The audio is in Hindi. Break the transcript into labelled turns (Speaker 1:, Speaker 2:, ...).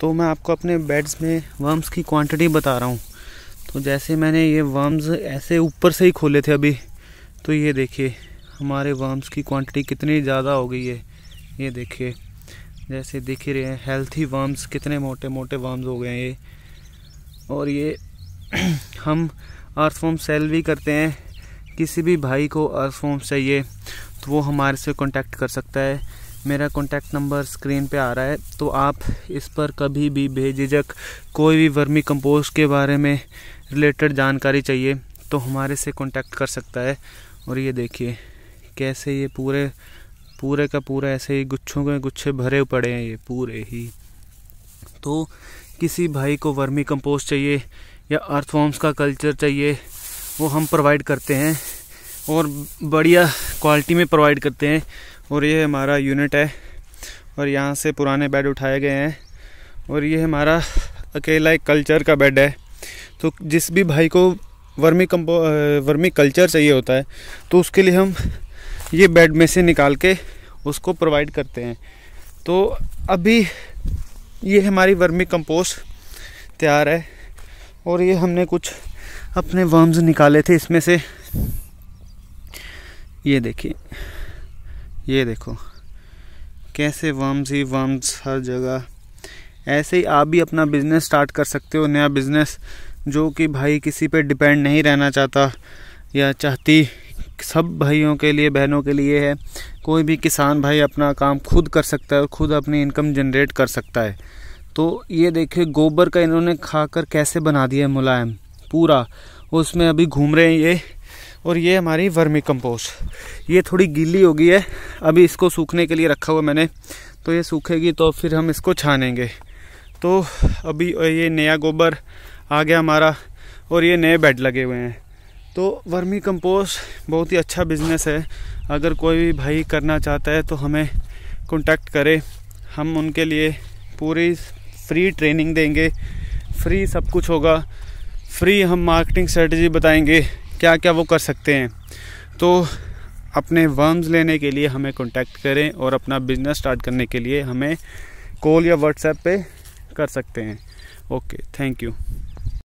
Speaker 1: तो मैं आपको अपने बेड्स में वर्म्स की क्वांटिटी बता रहा हूँ तो जैसे मैंने ये वर्म्स ऐसे ऊपर से ही खोले थे अभी तो ये देखिए हमारे वर्म्स की क्वांटिटी कितनी ज़्यादा हो गई है ये देखिए जैसे दिख ही रहे हैं हेल्थी वर्म्स कितने मोटे मोटे वर्म्स हो गए हैं ये और ये हम अर्थफॉर्म सेल भी करते हैं किसी भी भाई को अर्थफॉर्म चाहिए तो वो हमारे से कॉन्टेक्ट कर सकता है मेरा कॉन्टैक्ट नंबर स्क्रीन पे आ रहा है तो आप इस पर कभी भी बेझिझक कोई भी वर्मी कंपोस्ट के बारे में रिलेटेड जानकारी चाहिए तो हमारे से कॉन्टैक्ट कर सकता है और ये देखिए कैसे ये पूरे पूरे का पूरा ऐसे ही गुच्छों के गुच्छे भरे पड़े हैं ये पूरे ही तो किसी भाई को वर्मी कंपोस्ट चाहिए या अर्थवॉर्म्स का कल्चर चाहिए वो हम प्रोवाइड करते हैं और बढ़िया क्वालिटी में प्रोवाइड करते हैं और ये हमारा यूनिट है और यहाँ से पुराने बेड उठाए गए हैं और ये हमारा अकेला एक कल्चर का बेड है तो जिस भी भाई को वर्मी कम्पो वर्मी कल्चर चाहिए होता है तो उसके लिए हम ये बेड में से निकाल के उसको प्रोवाइड करते हैं तो अभी ये हमारी वर्मी कंपोस्ट तैयार है और ये हमने कुछ अपने वर्म्स निकाले थे इसमें से ये देखिए ये देखो कैसे वर्म्स ही वर्म्स हर जगह ऐसे ही आप भी अपना बिजनेस स्टार्ट कर सकते हो नया बिजनेस जो कि भाई किसी पे डिपेंड नहीं रहना चाहता या चाहती सब भाइयों के लिए बहनों के लिए है कोई भी किसान भाई अपना काम खुद कर सकता है और खुद अपनी इनकम जनरेट कर सकता है तो ये देखिए गोबर का इन्होंने खाकर कैसे बना दिया है मुलायम पूरा उसमें अभी घूम रहे हैं ये और ये हमारी वर्मी कंपोस्ट ये थोड़ी गीली हो गई है अभी इसको सूखने के लिए रखा हुआ मैंने तो ये सूखेगी तो फिर हम इसको छानेंगे तो अभी ये नया गोबर आ गया हमारा और ये नए बेड लगे हुए हैं तो वर्मी कंपोस्ट बहुत ही अच्छा बिजनेस है अगर कोई भी भाई करना चाहता है तो हमें कॉन्टैक्ट करे हम उनके लिए पूरी फ्री ट्रेनिंग देंगे फ्री सब कुछ होगा फ्री हम मार्केटिंग स्ट्रेटजी बताएंगे क्या क्या वो कर सकते हैं तो अपने वर्म्स लेने के लिए हमें कॉन्टैक्ट करें और अपना बिजनेस स्टार्ट करने के लिए हमें कॉल या व्हाट्सएप पे कर सकते हैं ओके थैंक यू